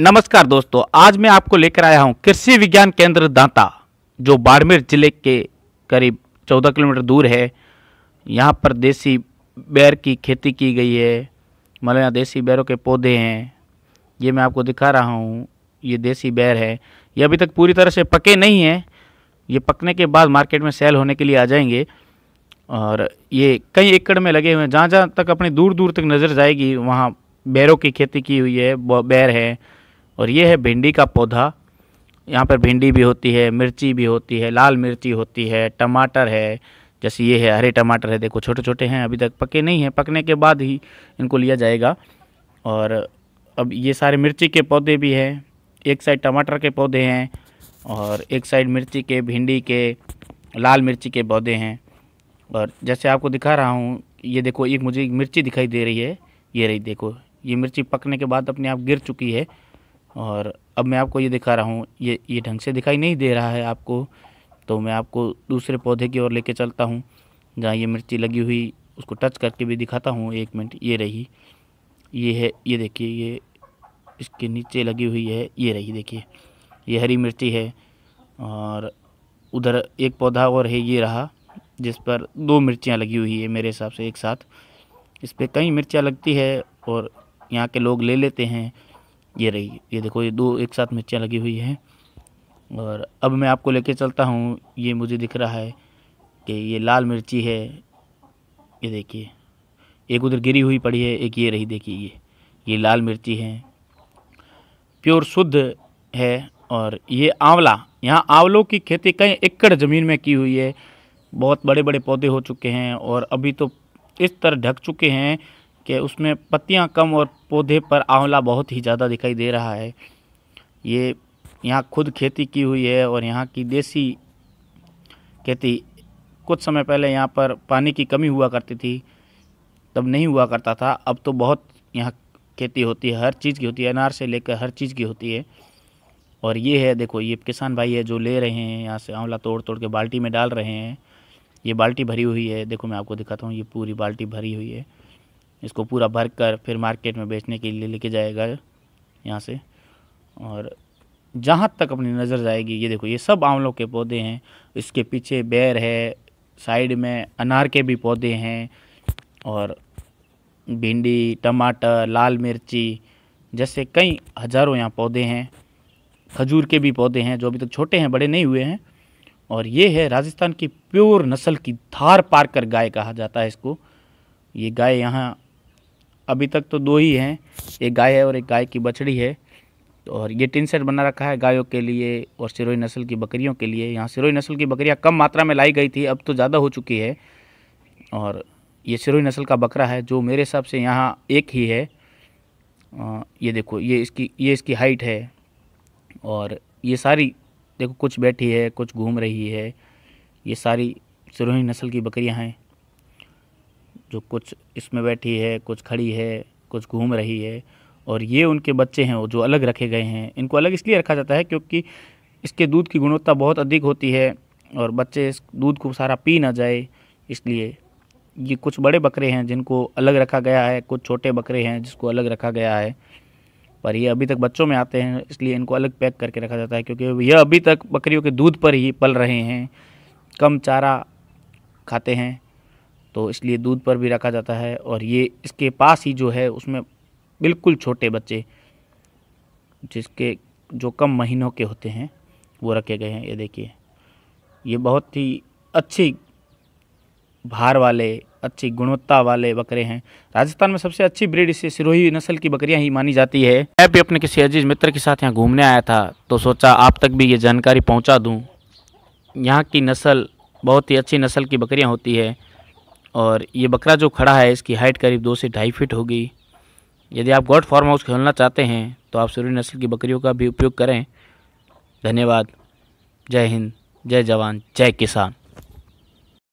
नमस्कार दोस्तों आज मैं आपको लेकर आया हूं कृषि विज्ञान केंद्र दांता जो बाड़मेर जिले के करीब 14 किलोमीटर दूर है यहां पर देसी बैर की खेती की गई है मतलब यहाँ देसी बैरों के पौधे हैं ये मैं आपको दिखा रहा हूँ ये देसी बैर है ये अभी तक पूरी तरह से पके नहीं हैं ये पकने के बाद मार्केट में सेल होने के लिए आ जाएंगे और ये कई एकड़ में लगे हुए हैं जहाँ जहाँ तक अपनी दूर दूर तक नज़र जाएगी वहाँ बैरों की खेती की हुई है बैर है और ये है भिंडी का पौधा यहाँ पर भिंडी भी होती है मिर्ची भी होती है लाल मिर्ची होती है टमाटर है जैसे ये है हरे टमाटर है देखो छोटे छोटे हैं अभी तक पके नहीं हैं पकने के बाद ही इनको लिया जाएगा और अब ये सारे मिर्ची के पौधे भी हैं एक साइड टमाटर के पौधे हैं और एक साइड मिर्ची के भिंडी के लाल मिर्ची के पौधे हैं और जैसे आपको दिखा रहा हूँ ये देखो एक मुझे मिर्ची दिखाई दे रही है ये रही देखो ये मिर्ची पकने के बाद अपने आप गिर चुकी है और अब मैं आपको ये दिखा रहा हूँ ये ये ढंग से दिखाई नहीं दे रहा है आपको तो मैं आपको दूसरे पौधे की ओर लेके चलता हूँ जहाँ ये मिर्ची लगी हुई उसको टच करके भी दिखाता हूँ एक मिनट ये रही ये है ये देखिए ये इसके नीचे लगी हुई है ये रही देखिए ये हरी मिर्ची है और उधर एक पौधा और है ये रहा जिस पर दो मिर्चियाँ लगी हुई है मेरे हिसाब से एक साथ इस पर कई मिर्चियाँ लगती है और यहाँ के लोग ले लेते हैं ये रही ये देखो ये दो एक साथ मिर्चियाँ लगी हुई हैं और अब मैं आपको लेके चलता हूँ ये मुझे दिख रहा है कि ये लाल मिर्ची है ये देखिए एक उधर गिरी हुई पड़ी है एक ये रही देखिए ये ये लाल मिर्ची है प्योर शुद्ध है और ये आंवला यहाँ आंवलों की खेती कई एकड़ ज़मीन में की हुई है बहुत बड़े बड़े पौधे हो चुके हैं और अभी तो इस तरह ढक चुके हैं कि उसमें पत्तियाँ कम और पौधे पर आंवला बहुत ही ज़्यादा दिखाई दे रहा है ये यहाँ खुद खेती की हुई है और यहाँ की देसी खेती कुछ समय पहले यहाँ पर पानी की कमी हुआ करती थी तब नहीं हुआ करता था अब तो बहुत यहाँ खेती होती है हर चीज़ की होती है अनार से लेकर हर चीज़ की होती है और ये है देखो ये किसान भाई है जो ले रहे हैं यहाँ से आंवला तोड़ तोड़ के बाल्टी में डाल रहे हैं ये बाल्टी भरी हुई है देखो मैं आपको दिखाता हूँ ये पूरी बाल्टी भरी हुई है इसको पूरा भर कर फिर मार्केट में बेचने के लिए लेके जाएगा यहाँ से और जहाँ तक अपनी नज़र जाएगी ये देखो ये सब आंवलों के पौधे हैं इसके पीछे बैर है साइड में अनार के भी पौधे हैं और भिंडी टमाटर लाल मिर्ची जैसे कई हज़ारों यहाँ पौधे हैं खजूर के भी पौधे हैं जो अभी तक छोटे हैं बड़े नहीं हुए हैं और ये है राजस्थान की प्योर नस्ल की थार पार कर गाय कहा जाता है इसको ये गाय यहाँ अभी तक तो दो ही हैं एक गाय है और एक गाय की बछड़ी है और ये टिन सेट बना रखा है गायों के लिए और सिरोही नस्ल की बकरियों के लिए यहाँ सिरोही नस्ल की बकरियाँ कम मात्रा में लाई गई थी अब तो ज़्यादा हो चुकी है और ये सिरोही नस्ल का बकरा है जो मेरे हिसाब से यहाँ एक ही है आ, ये देखो ये इसकी ये इसकी हाइट है और ये सारी देखो कुछ बैठी है कुछ घूम रही है ये सारी सिरोही नस्ल की बकरियाँ हैं जो कुछ इसमें बैठी है कुछ खड़ी है कुछ घूम रही है और ये उनके बच्चे हैं जो अलग रखे गए हैं इनको अलग इसलिए रखा जाता है क्योंकि इसके दूध की गुणवत्ता बहुत अधिक होती है और बच्चे इस दूध को सारा पी ना जाए इसलिए ये कुछ बड़े बकरे हैं जिनको अलग रखा गया है कुछ छोटे बकरे हैं जिसको अलग रखा गया है पर ये अभी तक बच्चों में आते हैं इसलिए इनको अलग पैक करके रखा जाता है क्योंकि यह अभी तक बकरियों के दूध पर ही पल रहे हैं कम चारा खाते हैं तो इसलिए दूध पर भी रखा जाता है और ये इसके पास ही जो है उसमें बिल्कुल छोटे बच्चे जिसके जो कम महीनों के होते हैं वो रखे गए हैं ये देखिए ये बहुत ही अच्छी भार वाले अच्छी गुणवत्ता वाले बकरे हैं राजस्थान में सबसे अच्छी ब्रीड इसे सिरोही नस्ल की बकरियां ही मानी जाती है मैं भी अपने किसी अजीज मित्र के साथ यहाँ घूमने आया था तो सोचा आप तक भी ये जानकारी पहुँचा दूँ यहाँ की नस्ल बहुत ही अच्छी नस्ल की बकरियाँ होती है और ये बकरा जो खड़ा है इसकी हाइट करीब दो से ढाई फीट होगी यदि आप गॉड फार्म हाउस खोलना चाहते हैं तो आप सूर्य नस्ल की बकरियों का भी उपयोग करें धन्यवाद जय हिंद जय जवान जय किसान